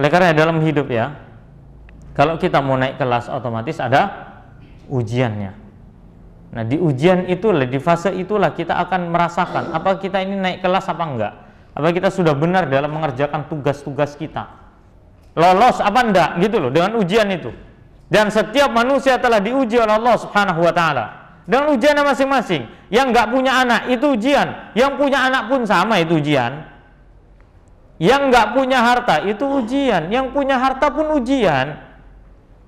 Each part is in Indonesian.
Oleh karena dalam hidup ya, kalau kita mau naik kelas otomatis ada ujiannya. Nah, di ujian itu, di fase itulah kita akan merasakan apa kita ini naik kelas apa enggak. Apa kita sudah benar dalam mengerjakan tugas-tugas kita. Lolos apa enggak gitu loh dengan ujian itu. Dan setiap manusia telah diuji oleh Allah Subhanahu wa taala. Dengan ujiannya masing-masing. Yang enggak punya anak itu ujian, yang punya anak pun sama itu ujian. Yang nggak punya harta itu ujian, yang punya harta pun ujian.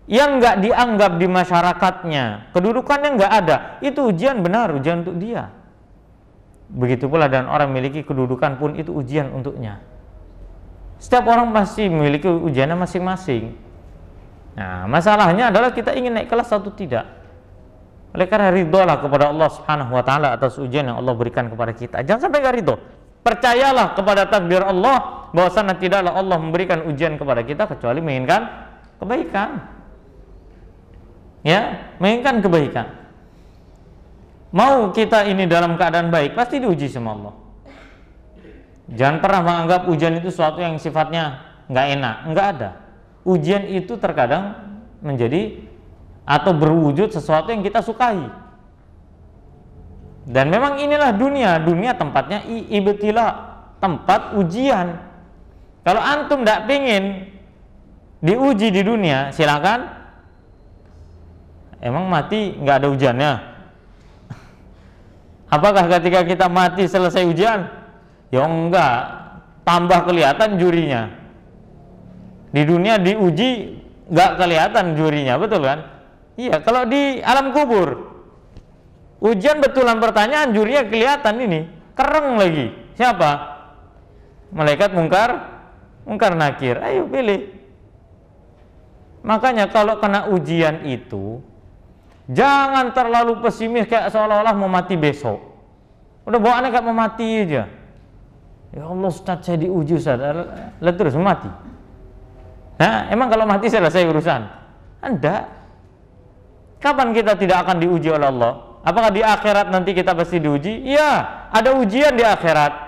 Yang nggak dianggap di masyarakatnya, kedudukannya nggak ada, itu ujian benar, ujian untuk dia. Begitu pula dan orang memiliki kedudukan pun itu ujian untuknya. Setiap orang pasti memiliki ujiannya masing-masing. Nah, masalahnya adalah kita ingin naik kelas atau tidak. Oleh karena lah kepada Allah Subhanahu wa taala atas ujian yang Allah berikan kepada kita. Jangan sampai gak ridho. Percayalah kepada takdir Allah bahwasanya tidaklah Allah memberikan ujian kepada kita kecuali menginginkan kebaikan. Ya, menginginkan kebaikan. Mau kita ini dalam keadaan baik, pasti diuji sama Allah. Jangan pernah menganggap ujian itu sesuatu yang sifatnya nggak enak, nggak ada. Ujian itu terkadang menjadi atau berwujud sesuatu yang kita sukai. Dan memang inilah dunia, dunia tempatnya ibtilah, tempat ujian. Kalau antum tidak pingin diuji di dunia, silakan. Emang mati nggak ada ujiannya? Apakah ketika kita mati selesai ujian? Ya enggak, tambah kelihatan jurinya. Di dunia diuji nggak kelihatan jurinya, betul kan? Iya, kalau di alam kubur ujian betulan pertanyaan jurinya kelihatan ini, kereng lagi. Siapa? Malaikat mungkar Mungkar nakir, ayo pilih. Makanya kalau kena ujian itu, jangan terlalu pesimis kayak seolah-olah mau mati besok. Udah bawaannya kayak mau mati aja. Ya Allah Ustaz saya diuji Ustaz, lihat terus mati. Nah, emang kalau mati selesai urusan? Anda ah, Kapan kita tidak akan diuji oleh Allah? Apakah di akhirat nanti kita pasti diuji? Iya, ada ujian di akhirat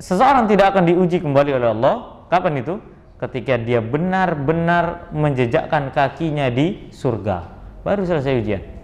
seseorang tidak akan diuji kembali oleh Allah kapan itu ketika dia benar-benar menjejakkan kakinya di surga baru selesai ujian